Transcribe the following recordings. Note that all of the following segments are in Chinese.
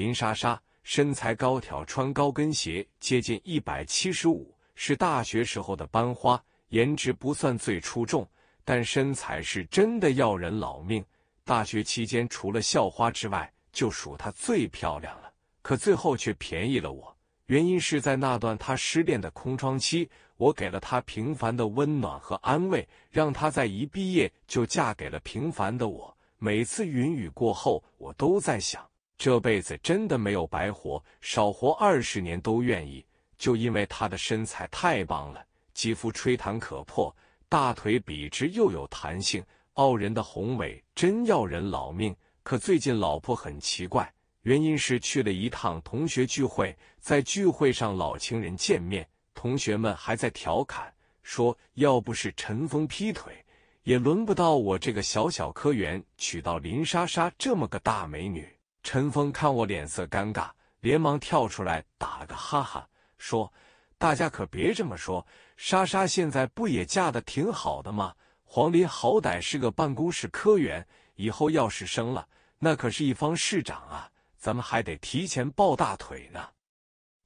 林莎莎身材高挑，穿高跟鞋接近一百七十五，是大学时候的班花，颜值不算最出众，但身材是真的要人老命。大学期间，除了校花之外，就属她最漂亮了。可最后却便宜了我，原因是在那段她失恋的空窗期，我给了她平凡的温暖和安慰，让她在一毕业就嫁给了平凡的我。每次云雨过后，我都在想。这辈子真的没有白活，少活二十年都愿意。就因为他的身材太棒了，肌肤吹弹可破，大腿笔直又有弹性，傲人的宏伟真要人老命。可最近老婆很奇怪，原因是去了一趟同学聚会，在聚会上老情人见面，同学们还在调侃说，要不是陈峰劈腿，也轮不到我这个小小科员娶到林莎莎这么个大美女。陈峰看我脸色尴尬，连忙跳出来打了个哈哈，说：“大家可别这么说，莎莎现在不也嫁的挺好的吗？黄林好歹是个办公室科员，以后要是生了，那可是一方市长啊，咱们还得提前抱大腿呢。”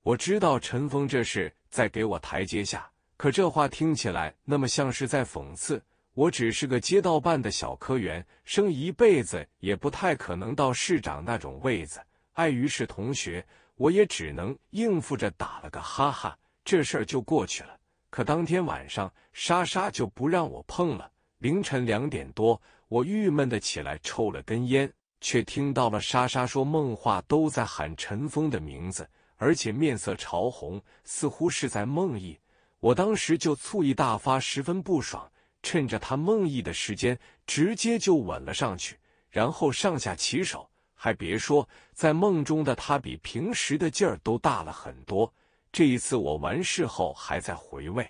我知道陈峰这是在给我台阶下，可这话听起来那么像是在讽刺。我只是个街道办的小科员，生一辈子也不太可能到市长那种位子。碍于是同学，我也只能应付着，打了个哈哈，这事儿就过去了。可当天晚上，莎莎就不让我碰了。凌晨两点多，我郁闷的起来抽了根烟，却听到了莎莎说梦话，都在喊陈峰的名字，而且面色潮红，似乎是在梦呓。我当时就醋意大发，十分不爽。趁着他梦呓的时间，直接就吻了上去，然后上下其手。还别说，在梦中的他比平时的劲儿都大了很多。这一次我完事后还在回味，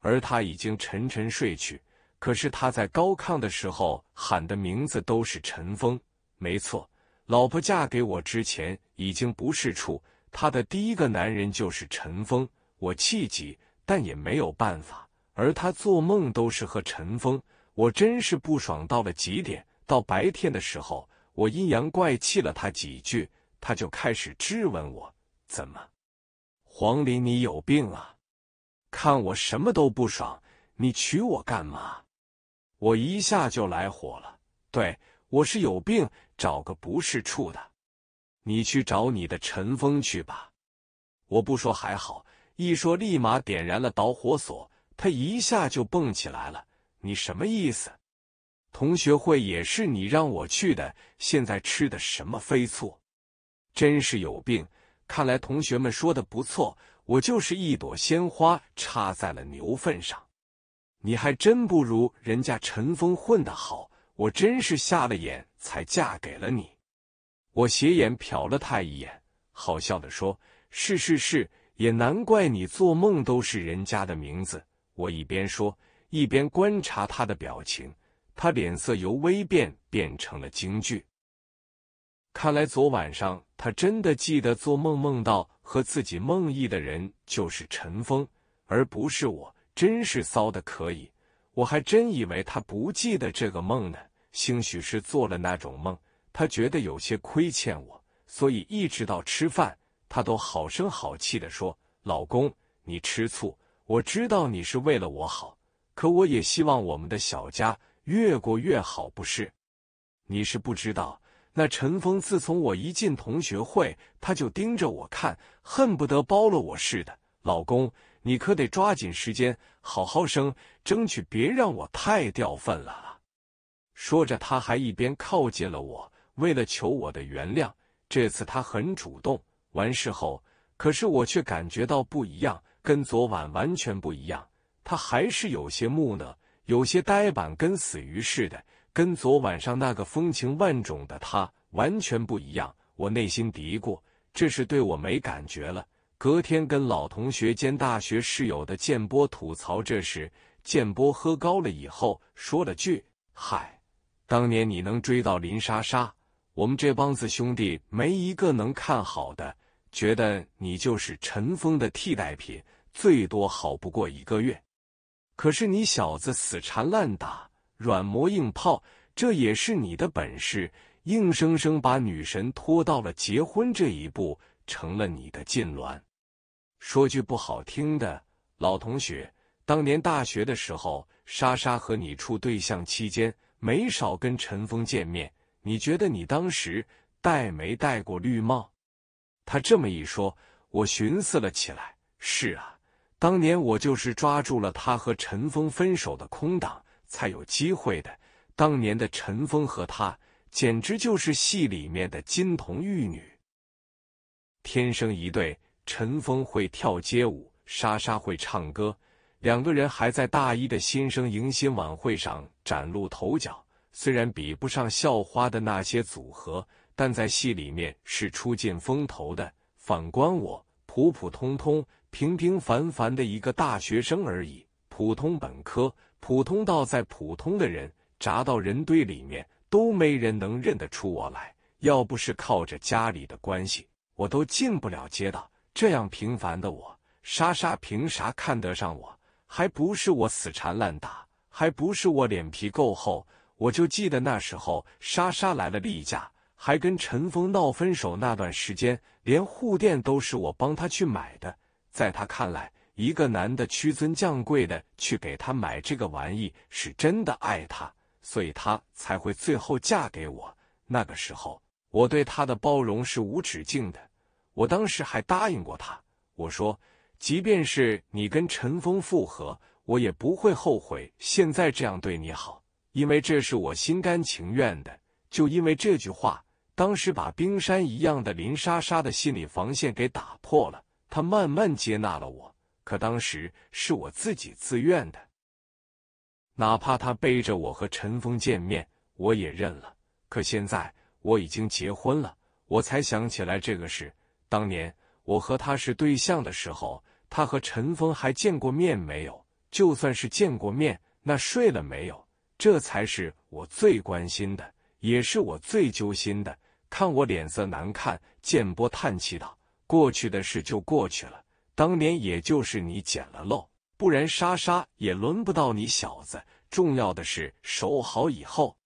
而他已经沉沉睡去。可是他在高亢的时候喊的名字都是陈峰，没错，老婆嫁给我之前已经不是处，他的第一个男人就是陈峰。我气急，但也没有办法。而他做梦都是和陈峰，我真是不爽到了极点。到白天的时候，我阴阳怪气了他几句，他就开始质问我：“怎么，黄林你有病啊？看我什么都不爽，你娶我干嘛？”我一下就来火了，对我是有病，找个不是处的，你去找你的陈峰去吧。我不说还好，一说立马点燃了导火索。他一下就蹦起来了，你什么意思？同学会也是你让我去的，现在吃的什么飞醋？真是有病！看来同学们说的不错，我就是一朵鲜花插在了牛粪上。你还真不如人家陈峰混得好，我真是瞎了眼才嫁给了你。我斜眼瞟了他一眼，好笑的说：“是是是，也难怪你做梦都是人家的名字。”我一边说，一边观察他的表情。他脸色由微变变成了惊惧。看来昨晚上他真的记得做梦，梦到和自己梦忆的人就是陈峰，而不是我。真是骚的可以！我还真以为他不记得这个梦呢。兴许是做了那种梦，他觉得有些亏欠我，所以一直到吃饭，他都好声好气的说：“老公，你吃醋。”我知道你是为了我好，可我也希望我们的小家越过越好，不是？你是不知道，那陈峰自从我一进同学会，他就盯着我看，恨不得包了我似的。老公，你可得抓紧时间，好好生，争取别让我太掉份了啊！说着，他还一边靠近了我，为了求我的原谅，这次他很主动。完事后，可是我却感觉到不一样。跟昨晚完全不一样，他还是有些木讷，有些呆板，跟死鱼似的，跟昨晚上那个风情万种的他完全不一样。我内心嘀咕，这是对我没感觉了。隔天跟老同学兼大学室友的建波吐槽这事，建波喝高了以后说了句：“嗨，当年你能追到林莎莎，我们这帮子兄弟没一个能看好的。”觉得你就是陈峰的替代品，最多好不过一个月。可是你小子死缠烂打、软磨硬泡，这也是你的本事，硬生生把女神拖到了结婚这一步，成了你的痉挛。说句不好听的，老同学，当年大学的时候，莎莎和你处对象期间，没少跟陈峰见面。你觉得你当时戴没戴过绿帽？他这么一说，我寻思了起来。是啊，当年我就是抓住了他和陈峰分手的空档，才有机会的。当年的陈峰和他，简直就是戏里面的金童玉女，天生一对。陈峰会跳街舞，莎莎会唱歌，两个人还在大一的新生迎新晚会上崭露头角。虽然比不上校花的那些组合。但在戏里面是出尽风头的，反观我普普通通、平平凡凡的一个大学生而已，普通本科，普通到在普通的人扎到人堆里面都没人能认得出我来。要不是靠着家里的关系，我都进不了街道。这样平凡的我，莎莎凭啥看得上我？还不是我死缠烂打，还不是我脸皮够厚？我就记得那时候莎莎来了例假。还跟陈峰闹分手那段时间，连护垫都是我帮他去买的。在他看来，一个男的屈尊降贵的去给他买这个玩意，是真的爱他，所以他才会最后嫁给我。那个时候，我对他的包容是无止境的。我当时还答应过他，我说，即便是你跟陈峰复合，我也不会后悔现在这样对你好，因为这是我心甘情愿的。就因为这句话。当时把冰山一样的林莎莎的心理防线给打破了，她慢慢接纳了我。可当时是我自己自愿的，哪怕她背着我和陈峰见面，我也认了。可现在我已经结婚了，我才想起来这个事。当年我和她是对象的时候，她和陈峰还见过面没有？就算是见过面，那睡了没有？这才是我最关心的，也是我最揪心的。看我脸色难看，剑波叹气道：“过去的事就过去了，当年也就是你捡了漏，不然莎莎也轮不到你小子。重要的是守好以后。”“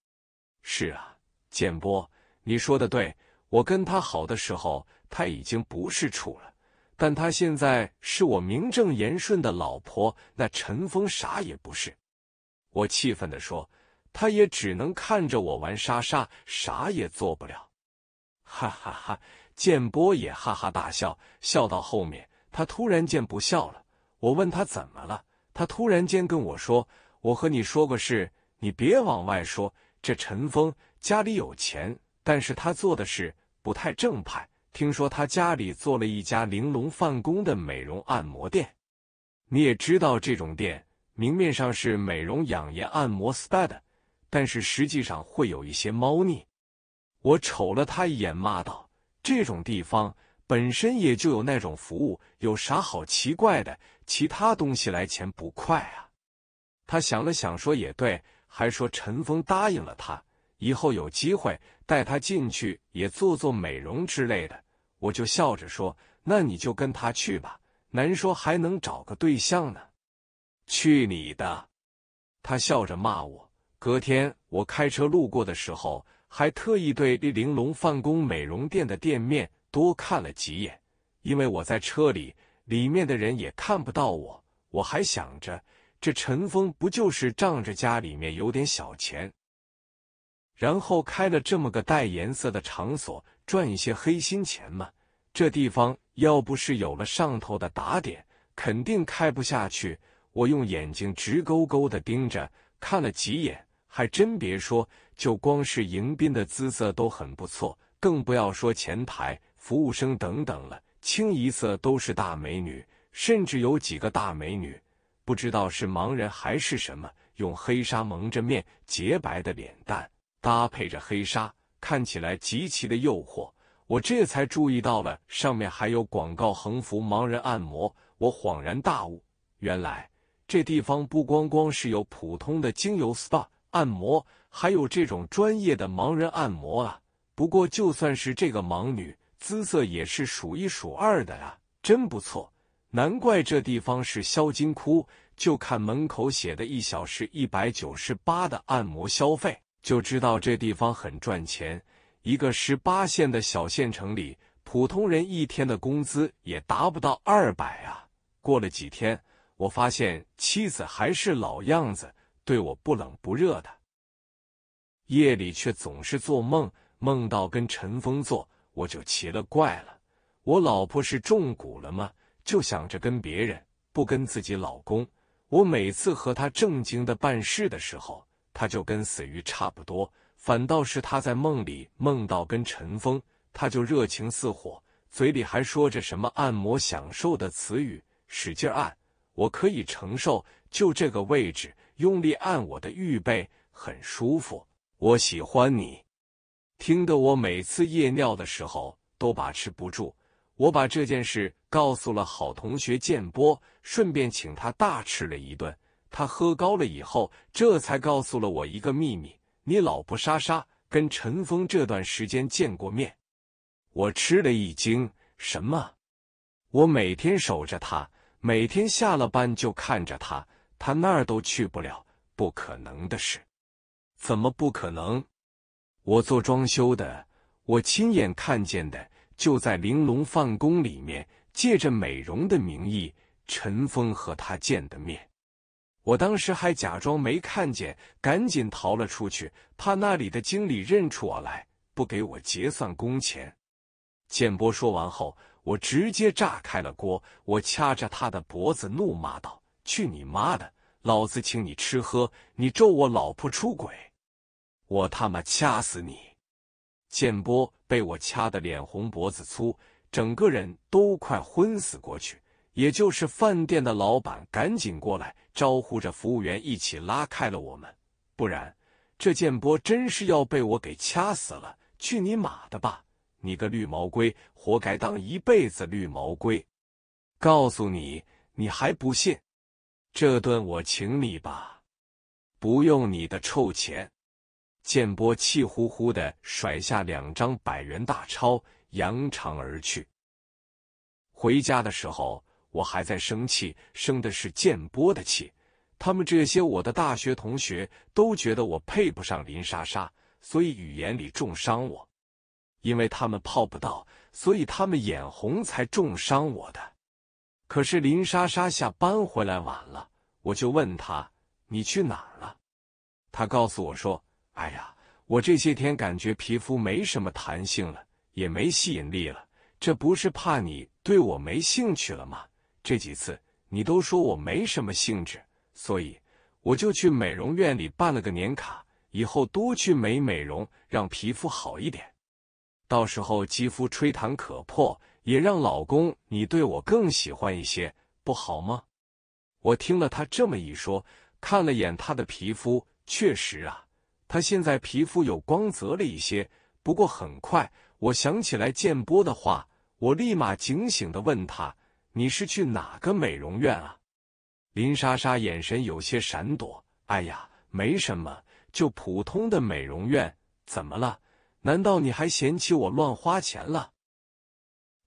是啊，剑波，你说的对。我跟他好的时候，他已经不是处了，但他现在是我名正言顺的老婆。那陈峰啥也不是。”我气愤的说：“他也只能看着我玩莎莎，啥也做不了。”哈哈哈，建波也哈哈大笑，笑到后面他突然间不笑了。我问他怎么了，他突然间跟我说：“我和你说个事，你别往外说。这陈峰家里有钱，但是他做的事不太正派。听说他家里做了一家玲珑范宫的美容按摩店，你也知道这种店明面上是美容养颜按摩 spa 的，但是实际上会有一些猫腻。”我瞅了他一眼，骂道：“这种地方本身也就有那种服务，有啥好奇怪的？其他东西来钱不快啊？”他想了想，说：“也对。”还说陈峰答应了他，以后有机会带他进去也做做美容之类的。我就笑着说：“那你就跟他去吧，难说还能找个对象呢。”去你的！他笑着骂我。隔天，我开车路过的时候。还特意对丽玲珑范宫美容店的店面多看了几眼，因为我在车里，里面的人也看不到我。我还想着，这陈峰不就是仗着家里面有点小钱，然后开了这么个带颜色的场所，赚一些黑心钱吗？这地方要不是有了上头的打点，肯定开不下去。我用眼睛直勾勾的盯着看了几眼，还真别说。就光是迎宾的姿色都很不错，更不要说前台服务生等等了，清一色都是大美女，甚至有几个大美女不知道是盲人还是什么，用黑纱蒙着面，洁白的脸蛋搭配着黑纱，看起来极其的诱惑。我这才注意到了上面还有广告横幅“盲人按摩”，我恍然大悟，原来这地方不光光是有普通的精油 SPA。按摩，还有这种专业的盲人按摩啊！不过就算是这个盲女，姿色也是数一数二的啊，真不错。难怪这地方是“销金窟”，就看门口写的一小时一百九十八的按摩消费，就知道这地方很赚钱。一个十八线的小县城里，普通人一天的工资也达不到二百啊。过了几天，我发现妻子还是老样子。对我不冷不热的，夜里却总是做梦，梦到跟陈峰做，我就奇了怪了。我老婆是中蛊了吗？就想着跟别人，不跟自己老公。我每次和他正经的办事的时候，他就跟死鱼差不多；反倒是他在梦里梦到跟陈峰，他就热情似火，嘴里还说着什么按摩、享受的词语，使劲按，我可以承受，就这个位置。用力按我的预备，很舒服。我喜欢你，听得我每次夜尿的时候都把持不住。我把这件事告诉了好同学建波，顺便请他大吃了一顿。他喝高了以后，这才告诉了我一个秘密：你老婆莎莎跟陈峰这段时间见过面。我吃了一惊，什么？我每天守着他，每天下了班就看着他。他那儿都去不了，不可能的事！怎么不可能？我做装修的，我亲眼看见的，就在玲珑饭宫里面，借着美容的名义，陈峰和他见的面。我当时还假装没看见，赶紧逃了出去，怕那里的经理认出我来，不给我结算工钱。建波说完后，我直接炸开了锅，我掐着他的脖子怒骂道。去你妈的！老子请你吃喝，你咒我老婆出轨，我他妈掐死你！建波被我掐得脸红脖子粗，整个人都快昏死过去。也就是饭店的老板赶紧过来招呼着服务员一起拉开了我们，不然这建波真是要被我给掐死了！去你妈的吧！你个绿毛龟，活该当一辈子绿毛龟！告诉你，你还不信？这顿我请你吧，不用你的臭钱。建波气呼呼的甩下两张百元大钞，扬长而去。回家的时候，我还在生气，生的是建波的气。他们这些我的大学同学都觉得我配不上林莎莎，所以语言里重伤我。因为他们泡不到，所以他们眼红才重伤我的。可是林莎莎下班回来晚了，我就问她：“你去哪儿了？”她告诉我说：“哎呀，我这些天感觉皮肤没什么弹性了，也没吸引力了，这不是怕你对我没兴趣了吗？这几次你都说我没什么兴致，所以我就去美容院里办了个年卡，以后多去美美容，让皮肤好一点，到时候肌肤吹弹可破。”也让老公你对我更喜欢一些，不好吗？我听了他这么一说，看了眼他的皮肤，确实啊，他现在皮肤有光泽了一些。不过很快，我想起来建波的话，我立马警醒的问他：“你是去哪个美容院啊？”林莎莎眼神有些闪躲。“哎呀，没什么，就普通的美容院。怎么了？难道你还嫌弃我乱花钱了？”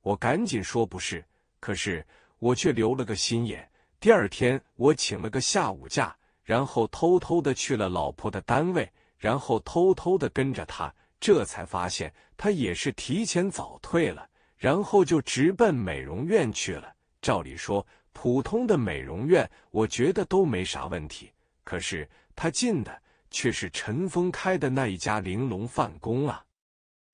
我赶紧说不是，可是我却留了个心眼。第二天，我请了个下午假，然后偷偷的去了老婆的单位，然后偷偷的跟着她，这才发现他也是提前早退了，然后就直奔美容院去了。照理说，普通的美容院，我觉得都没啥问题，可是他进的却是陈峰开的那一家玲珑饭宫啊！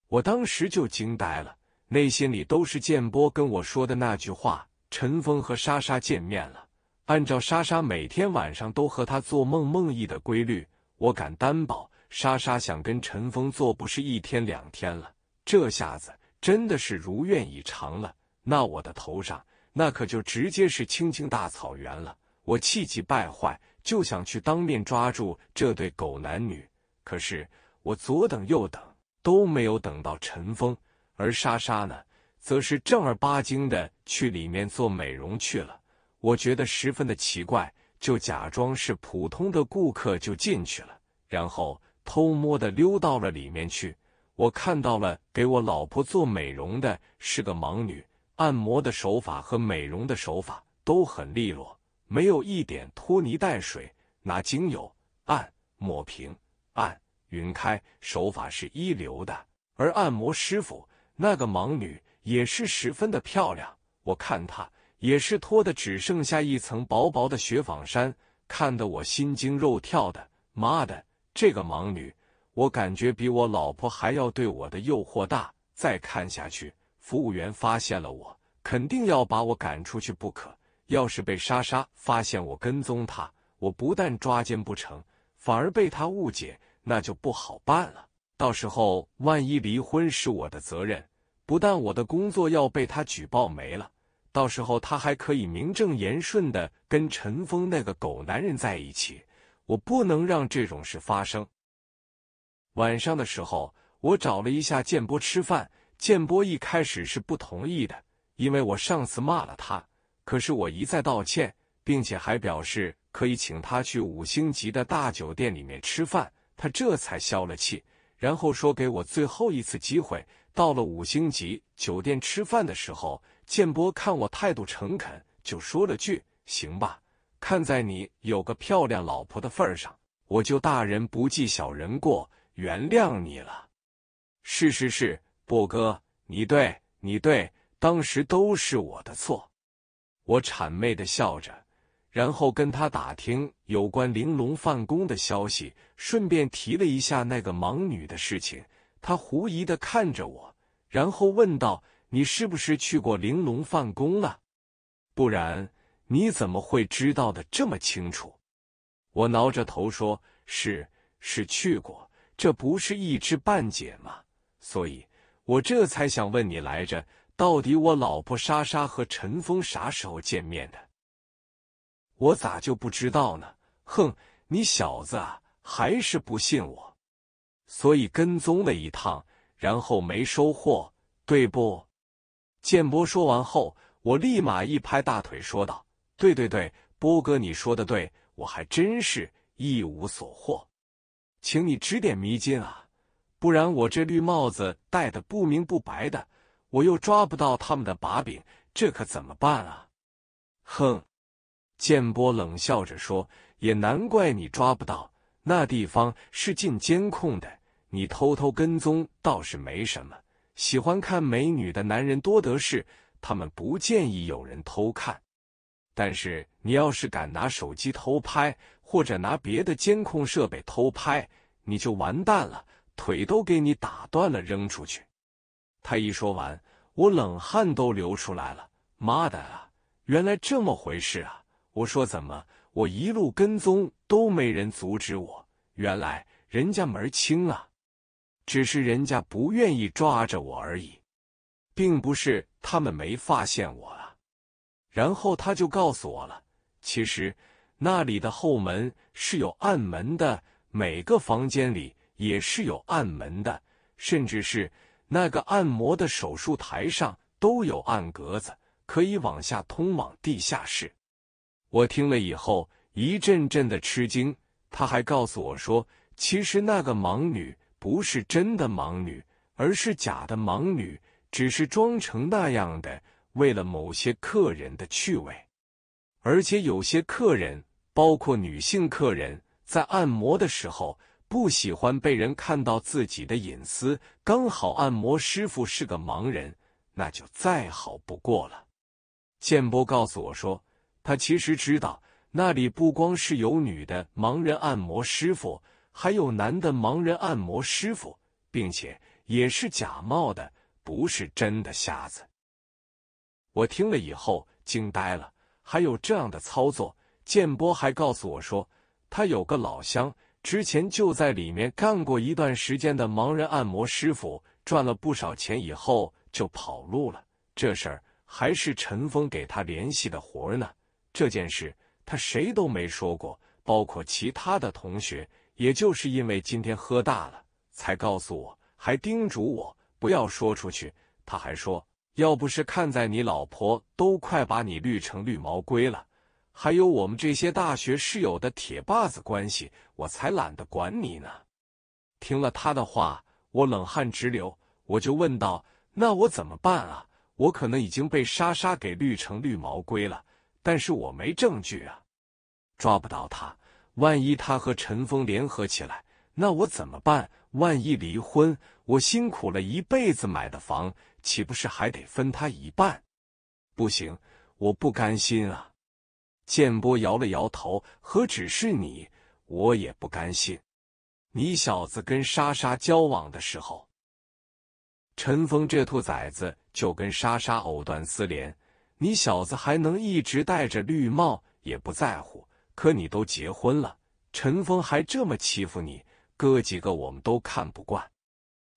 我当时就惊呆了。内心里都是建波跟我说的那句话：“陈峰和莎莎见面了。”按照莎莎每天晚上都和他做梦梦呓的规律，我敢担保，莎莎想跟陈峰做不是一天两天了。这下子真的是如愿以偿了，那我的头上那可就直接是青青大草原了。我气急败坏，就想去当面抓住这对狗男女，可是我左等右等都没有等到陈峰。而莎莎呢，则是正儿八经的去里面做美容去了。我觉得十分的奇怪，就假装是普通的顾客就进去了，然后偷摸的溜到了里面去。我看到了给我老婆做美容的是个盲女，按摩的手法和美容的手法都很利落，没有一点拖泥带水，拿精油按、抹平、按、匀开，手法是一流的。而按摩师傅。那个盲女也是十分的漂亮，我看她也是脱的只剩下一层薄薄的雪纺衫，看得我心惊肉跳的。妈的，这个盲女，我感觉比我老婆还要对我的诱惑大。再看下去，服务员发现了我，肯定要把我赶出去不可。要是被莎莎发现我跟踪她，我不但抓奸不成，反而被她误解，那就不好办了。到时候万一离婚是我的责任。不但我的工作要被他举报没了，到时候他还可以名正言顺的跟陈峰那个狗男人在一起。我不能让这种事发生。晚上的时候，我找了一下建波吃饭。建波一开始是不同意的，因为我上次骂了他。可是我一再道歉，并且还表示可以请他去五星级的大酒店里面吃饭，他这才消了气。然后说给我最后一次机会。到了五星级酒店吃饭的时候，建波看我态度诚恳，就说了句：“行吧，看在你有个漂亮老婆的份上，我就大人不计小人过，原谅你了。”“是是是，波哥，你对，你对，当时都是我的错。”我谄媚的笑着，然后跟他打听有关玲珑犯宫的消息，顺便提了一下那个盲女的事情。他狐疑的看着我，然后问道：“你是不是去过玲珑饭宫了？不然你怎么会知道的这么清楚？”我挠着头说：“是，是去过，这不是一知半解吗？所以我这才想问你来着，到底我老婆莎莎和陈峰啥时候见面的？我咋就不知道呢？哼，你小子啊，还是不信我。”所以跟踪了一趟，然后没收获，对不？建波说完后，我立马一拍大腿，说道：“对对对，波哥，你说的对，我还真是一无所获，请你指点迷津啊！不然我这绿帽子戴的不明不白的，我又抓不到他们的把柄，这可怎么办啊？”哼，建波冷笑着说：“也难怪你抓不到，那地方是进监控的。”你偷偷跟踪倒是没什么，喜欢看美女的男人多得是，他们不建议有人偷看。但是你要是敢拿手机偷拍，或者拿别的监控设备偷拍，你就完蛋了，腿都给你打断了，扔出去。他一说完，我冷汗都流出来了，妈的啊，原来这么回事啊！我说怎么我一路跟踪都没人阻止我，原来人家门儿清啊。只是人家不愿意抓着我而已，并不是他们没发现我啊。然后他就告诉我了，其实那里的后门是有暗门的，每个房间里也是有暗门的，甚至是那个按摩的手术台上都有暗格子，可以往下通往地下室。我听了以后一阵阵的吃惊。他还告诉我说，其实那个盲女。不是真的盲女，而是假的盲女，只是装成那样的，为了某些客人的趣味。而且有些客人，包括女性客人，在按摩的时候不喜欢被人看到自己的隐私，刚好按摩师傅是个盲人，那就再好不过了。建波告诉我说，他其实知道那里不光是有女的盲人按摩师傅。还有男的盲人按摩师傅，并且也是假冒的，不是真的瞎子。我听了以后惊呆了，还有这样的操作。建波还告诉我说，他有个老乡，之前就在里面干过一段时间的盲人按摩师傅，赚了不少钱，以后就跑路了。这事儿还是陈峰给他联系的活呢。这件事他谁都没说过，包括其他的同学。也就是因为今天喝大了，才告诉我，还叮嘱我不要说出去。他还说，要不是看在你老婆都快把你绿成绿毛龟了，还有我们这些大学室友的铁把子关系，我才懒得管你呢。听了他的话，我冷汗直流，我就问道：“那我怎么办啊？我可能已经被莎莎给绿成绿毛龟了，但是我没证据啊，抓不到他。”万一他和陈峰联合起来，那我怎么办？万一离婚，我辛苦了一辈子买的房，岂不是还得分他一半？不行，我不甘心啊！建波摇了摇头，何止是你，我也不甘心。你小子跟莎莎交往的时候，陈峰这兔崽子就跟莎莎藕断丝连，你小子还能一直戴着绿帽，也不在乎？可你都结婚了，陈峰还这么欺负你，哥几个我们都看不惯。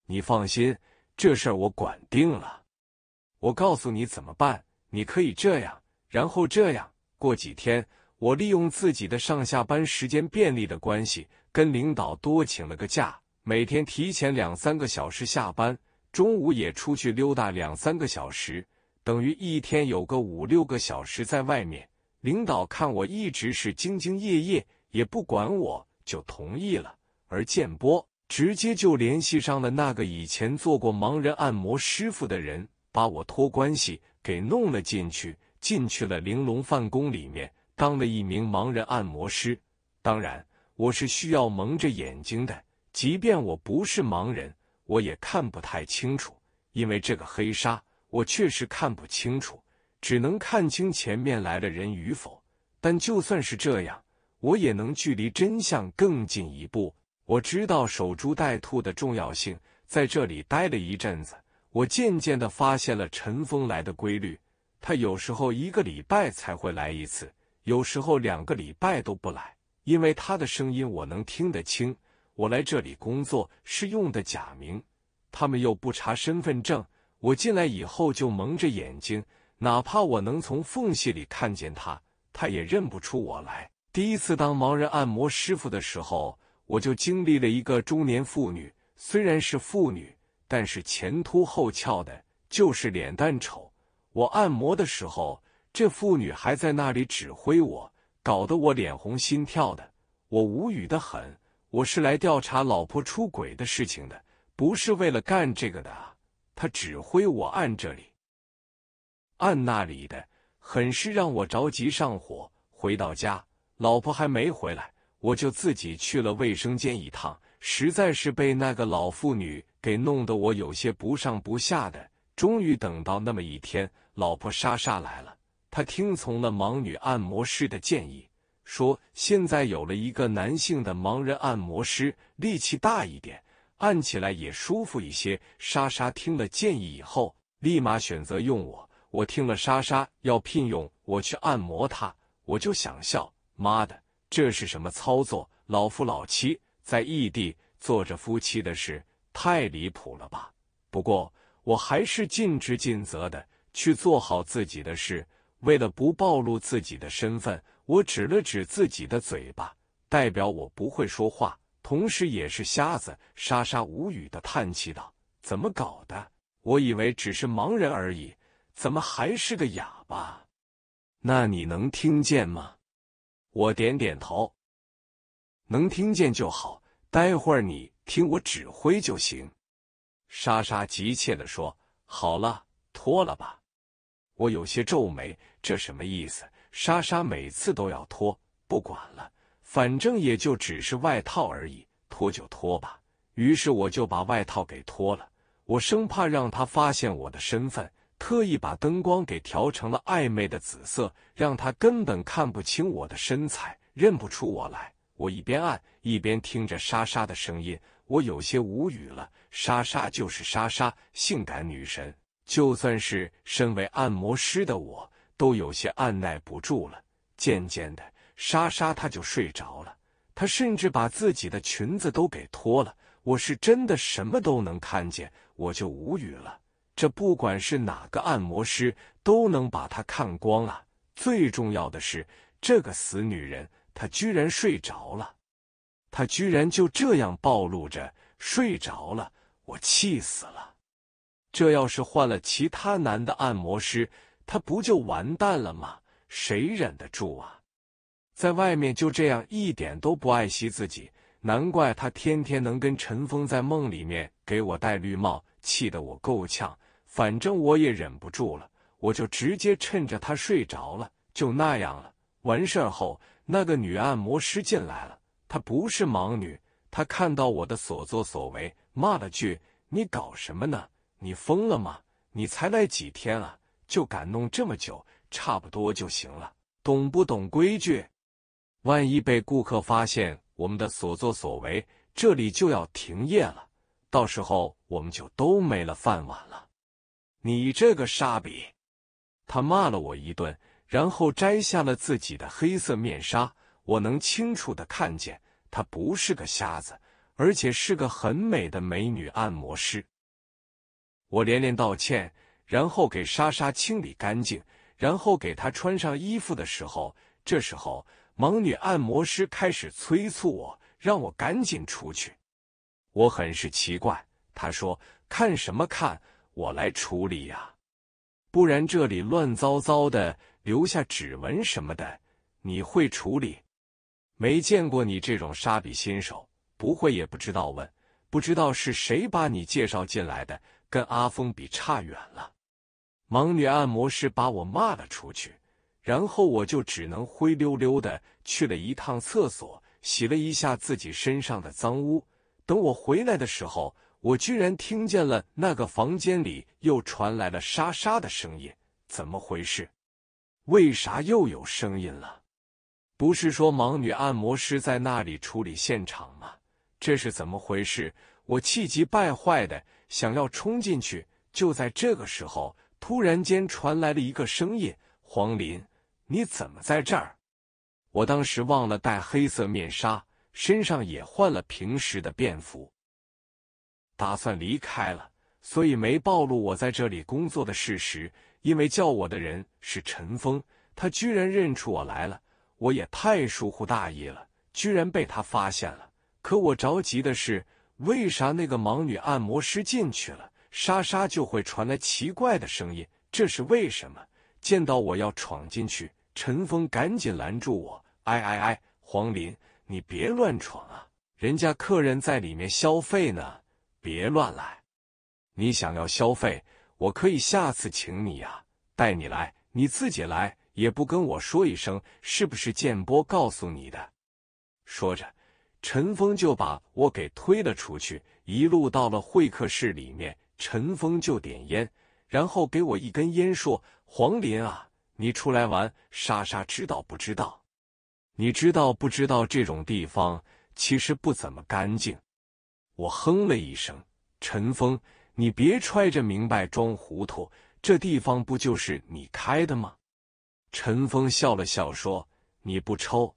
你放心，这事儿我管定了。我告诉你怎么办，你可以这样，然后这样。过几天，我利用自己的上下班时间便利的关系，跟领导多请了个假，每天提前两三个小时下班，中午也出去溜达两三个小时，等于一天有个五六个小时在外面。领导看我一直是兢兢业业，也不管我，就同意了。而建波直接就联系上了那个以前做过盲人按摩师傅的人，把我托关系给弄了进去。进去了玲珑饭宫里面，当了一名盲人按摩师。当然，我是需要蒙着眼睛的。即便我不是盲人，我也看不太清楚，因为这个黑纱，我确实看不清楚。只能看清前面来的人与否，但就算是这样，我也能距离真相更进一步。我知道守株待兔的重要性。在这里待了一阵子，我渐渐地发现了陈峰来的规律。他有时候一个礼拜才会来一次，有时候两个礼拜都不来。因为他的声音我能听得清。我来这里工作是用的假名，他们又不查身份证。我进来以后就蒙着眼睛。哪怕我能从缝隙里看见他，他也认不出我来。第一次当盲人按摩师傅的时候，我就经历了一个中年妇女。虽然是妇女，但是前凸后翘的，就是脸蛋丑。我按摩的时候，这妇女还在那里指挥我，搞得我脸红心跳的，我无语的很。我是来调查老婆出轨的事情的，不是为了干这个的他她指挥我按这里。按那里的很是让我着急上火。回到家，老婆还没回来，我就自己去了卫生间一趟，实在是被那个老妇女给弄得我有些不上不下的。终于等到那么一天，老婆莎莎来了，她听从了盲女按摩师的建议，说现在有了一个男性的盲人按摩师，力气大一点，按起来也舒服一些。莎莎听了建议以后，立马选择用我。我听了莎莎要聘用我去按摩她，我就想笑。妈的，这是什么操作？老夫老妻在异地做着夫妻的事，太离谱了吧！不过我还是尽职尽责的去做好自己的事。为了不暴露自己的身份，我指了指自己的嘴巴，代表我不会说话，同时也是瞎子。莎莎无语的叹气道：“怎么搞的？我以为只是盲人而已。”怎么还是个哑巴？那你能听见吗？我点点头，能听见就好。待会儿你听我指挥就行。莎莎急切的说：“好了，脱了吧。”我有些皱眉，这什么意思？莎莎每次都要脱，不管了，反正也就只是外套而已，脱就脱吧。于是我就把外套给脱了。我生怕让他发现我的身份。特意把灯光给调成了暧昧的紫色，让她根本看不清我的身材，认不出我来。我一边按，一边听着莎莎的声音，我有些无语了。莎莎就是莎莎，性感女神，就算是身为按摩师的我，都有些按耐不住了。渐渐的，莎莎她就睡着了，她甚至把自己的裙子都给脱了。我是真的什么都能看见，我就无语了。这不管是哪个按摩师都能把她看光啊！最重要的是，这个死女人，她居然睡着了，她居然就这样暴露着睡着了，我气死了！这要是换了其他男的按摩师，他不就完蛋了吗？谁忍得住啊？在外面就这样一点都不爱惜自己，难怪他天天能跟陈峰在梦里面给我戴绿帽，气得我够呛。反正我也忍不住了，我就直接趁着他睡着了，就那样了。完事后，那个女按摩师进来了，她不是盲女，她看到我的所作所为，骂了句：“你搞什么呢？你疯了吗？你才来几天啊，就敢弄这么久？差不多就行了，懂不懂规矩？万一被顾客发现我们的所作所为，这里就要停业了，到时候我们就都没了饭碗了。”你这个煞笔！他骂了我一顿，然后摘下了自己的黑色面纱。我能清楚的看见，他不是个瞎子，而且是个很美的美女按摩师。我连连道歉，然后给莎莎清理干净，然后给她穿上衣服的时候，这时候盲女按摩师开始催促我，让我赶紧出去。我很是奇怪，她说：“看什么看？”我来处理呀，不然这里乱糟糟的，留下指纹什么的，你会处理？没见过你这种杀笔新手，不会也不知道问，不知道是谁把你介绍进来的，跟阿峰比差远了。盲女按摩师把我骂了出去，然后我就只能灰溜溜的去了一趟厕所，洗了一下自己身上的脏污。等我回来的时候。我居然听见了那个房间里又传来了沙沙的声音，怎么回事？为啥又有声音了？不是说盲女按摩师在那里处理现场吗？这是怎么回事？我气急败坏的想要冲进去，就在这个时候，突然间传来了一个声音：“黄林，你怎么在这儿？”我当时忘了戴黑色面纱，身上也换了平时的便服。打算离开了，所以没暴露我在这里工作的事实。因为叫我的人是陈峰，他居然认出我来了。我也太疏忽大意了，居然被他发现了。可我着急的是，为啥那个盲女按摩师进去了，沙沙就会传来奇怪的声音？这是为什么？见到我要闯进去，陈峰赶紧拦住我：“哎哎哎，黄林，你别乱闯啊！人家客人在里面消费呢。”别乱来！你想要消费，我可以下次请你啊，带你来，你自己来也不跟我说一声，是不是？建波告诉你的？说着，陈峰就把我给推了出去，一路到了会客室里面。陈峰就点烟，然后给我一根烟，说：“黄林啊，你出来玩，莎莎知道不知道？你知道不知道？这种地方其实不怎么干净。”我哼了一声，陈峰，你别揣着明白装糊涂，这地方不就是你开的吗？陈峰笑了笑说：“你不抽，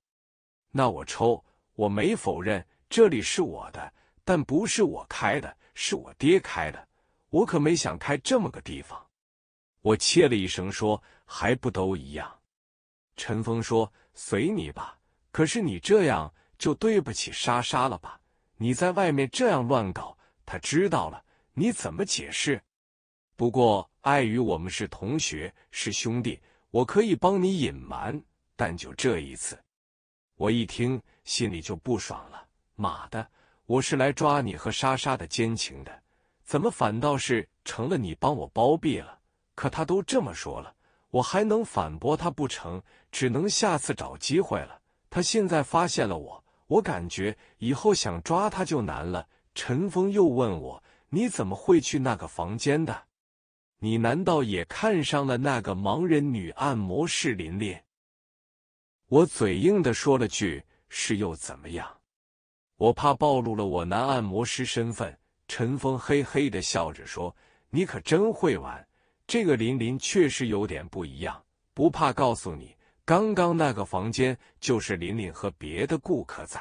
那我抽。”我没否认，这里是我的，但不是我开的，是我爹开的，我可没想开这么个地方。我切了一声说：“还不都一样？”陈峰说：“随你吧，可是你这样就对不起莎莎了吧？”你在外面这样乱搞，他知道了，你怎么解释？不过碍于我们是同学，是兄弟，我可以帮你隐瞒，但就这一次。我一听心里就不爽了，妈的，我是来抓你和莎莎的奸情的，怎么反倒是成了你帮我包庇了？可他都这么说了，我还能反驳他不成？只能下次找机会了。他现在发现了我。我感觉以后想抓他就难了。陈峰又问我：“你怎么会去那个房间的？你难道也看上了那个盲人女按摩师琳琳？”我嘴硬的说了句：“是又怎么样？”我怕暴露了我男按摩师身份。陈峰嘿嘿的笑着说：“你可真会玩，这个琳琳确实有点不一样，不怕告诉你。”刚刚那个房间就是琳琳和别的顾客在，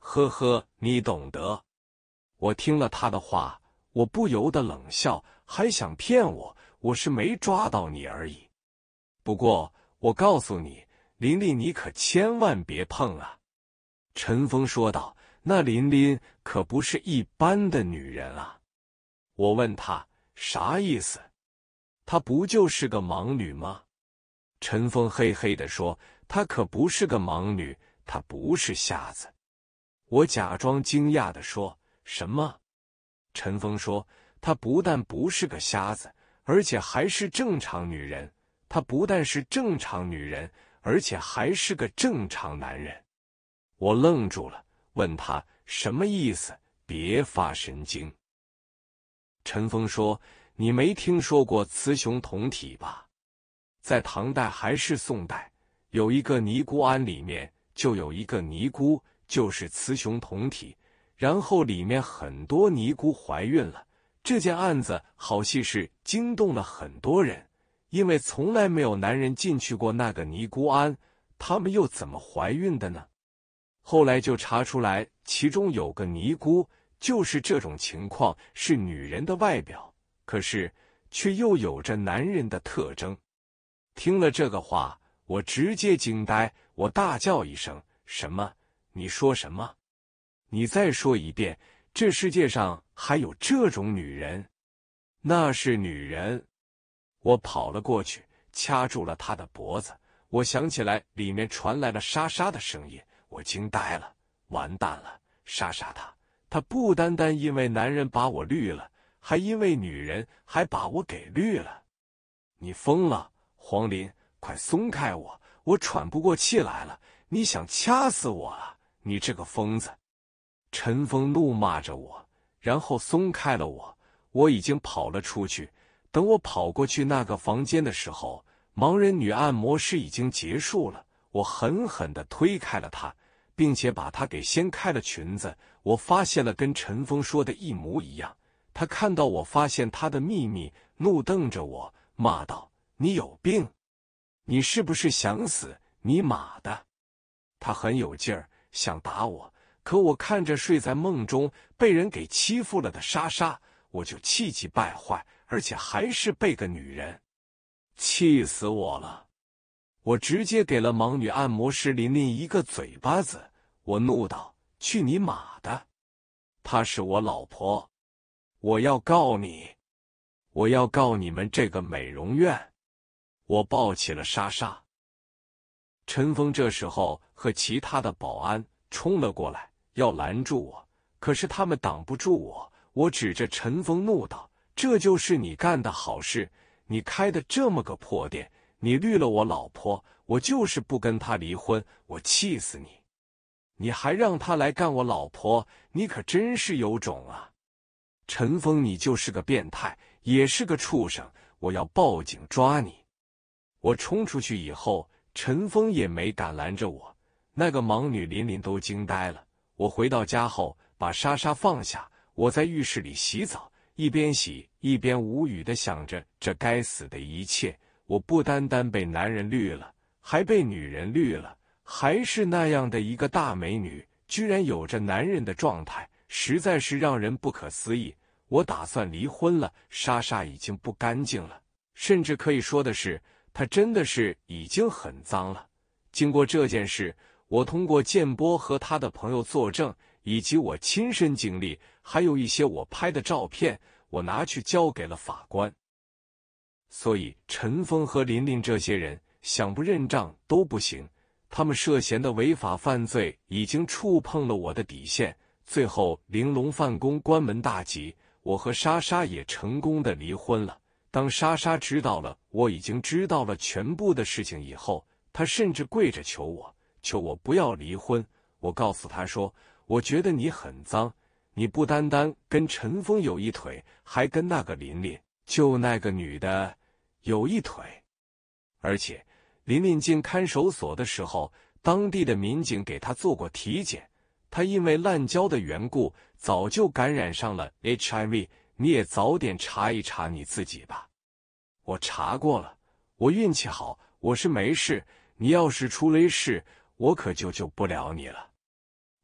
呵呵，你懂得。我听了他的话，我不由得冷笑，还想骗我，我是没抓到你而已。不过我告诉你，琳琳，你可千万别碰啊！陈峰说道：“那琳琳可不是一般的女人啊！”我问他啥意思？他不就是个盲女吗？陈峰嘿嘿地说：“她可不是个盲女，她不是瞎子。”我假装惊讶地说：“什么？”陈峰说：“她不但不是个瞎子，而且还是正常女人。她不但是正常女人，而且还是个正常男人。”我愣住了，问他什么意思？别发神经。陈峰说：“你没听说过雌雄同体吧？”在唐代还是宋代，有一个尼姑庵，里面就有一个尼姑，就是雌雄同体。然后里面很多尼姑怀孕了，这件案子好戏是惊动了很多人，因为从来没有男人进去过那个尼姑庵，他们又怎么怀孕的呢？后来就查出来，其中有个尼姑就是这种情况，是女人的外表，可是却又有着男人的特征。听了这个话，我直接惊呆，我大叫一声：“什么？你说什么？你再说一遍！这世界上还有这种女人？那是女人！”我跑了过去，掐住了她的脖子。我想起来，里面传来了莎莎的声音，我惊呆了，完蛋了！莎莎，她她不单单因为男人把我绿了，还因为女人还把我给绿了！你疯了！黄林，快松开我！我喘不过气来了！你想掐死我啊！你这个疯子！陈峰怒骂着我，然后松开了我。我已经跑了出去。等我跑过去那个房间的时候，盲人女按摩师已经结束了。我狠狠的推开了她，并且把她给掀开了裙子。我发现了跟陈峰说的一模一样。他看到我发现他的秘密，怒瞪着我，骂道。你有病？你是不是想死？你妈的！他很有劲儿，想打我，可我看着睡在梦中被人给欺负了的莎莎，我就气急败坏，而且还是被个女人，气死我了！我直接给了盲女按摩师琳琳一个嘴巴子，我怒道：“去你妈的！她是我老婆，我要告你，我要告你们这个美容院！”我抱起了莎莎，陈峰这时候和其他的保安冲了过来，要拦住我，可是他们挡不住我。我指着陈峰怒道：“这就是你干的好事！你开的这么个破店，你绿了我老婆，我就是不跟他离婚，我气死你！你还让他来干我老婆，你可真是有种啊！陈峰，你就是个变态，也是个畜生！我要报警抓你！”我冲出去以后，陈峰也没敢拦着我。那个盲女琳琳都惊呆了。我回到家后，把莎莎放下，我在浴室里洗澡，一边洗一边无语的想着这该死的一切。我不单单被男人绿了，还被女人绿了。还是那样的一个大美女，居然有着男人的状态，实在是让人不可思议。我打算离婚了，莎莎已经不干净了，甚至可以说的是。他真的是已经很脏了。经过这件事，我通过建波和他的朋友作证，以及我亲身经历，还有一些我拍的照片，我拿去交给了法官。所以陈峰和琳琳这些人想不认账都不行。他们涉嫌的违法犯罪已经触碰了我的底线。最后玲珑范功关门大吉，我和莎莎也成功的离婚了。当莎莎知道了我已经知道了全部的事情以后，她甚至跪着求我，求我不要离婚。我告诉她说，我觉得你很脏，你不单单跟陈峰有一腿，还跟那个琳琳，就那个女的有一腿。而且，琳琳进看守所的时候，当地的民警给她做过体检，她因为滥交的缘故，早就感染上了 HIV。你也早点查一查你自己吧。我查过了，我运气好，我是没事。你要是出了事，我可就救不了你了。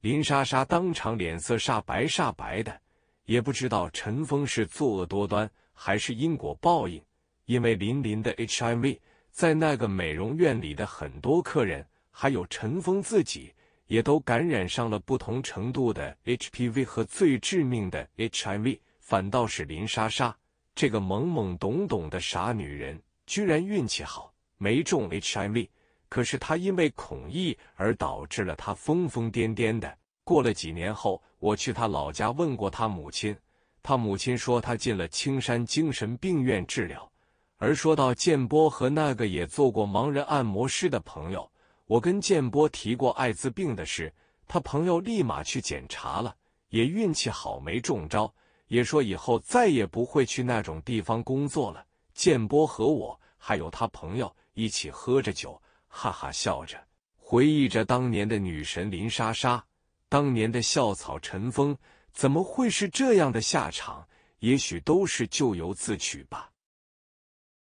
林莎莎当场脸色煞白煞白的，也不知道陈峰是作恶多端还是因果报应，因为琳琳的 HIV，在那个美容院里的很多客人，还有陈峰自己，也都感染上了不同程度的 HPV 和最致命的 HIV。反倒是林莎莎这个懵懵懂懂的傻女人，居然运气好没中 HIV。可是她因为恐疫而导致了她疯疯癫癫的。过了几年后，我去她老家问过她母亲，她母亲说她进了青山精神病院治疗。而说到建波和那个也做过盲人按摩师的朋友，我跟建波提过艾滋病的事，他朋友立马去检查了，也运气好没中招。也说以后再也不会去那种地方工作了。建波和我还有他朋友一起喝着酒，哈哈笑着，回忆着当年的女神林莎莎，当年的校草陈峰，怎么会是这样的下场？也许都是咎由自取吧。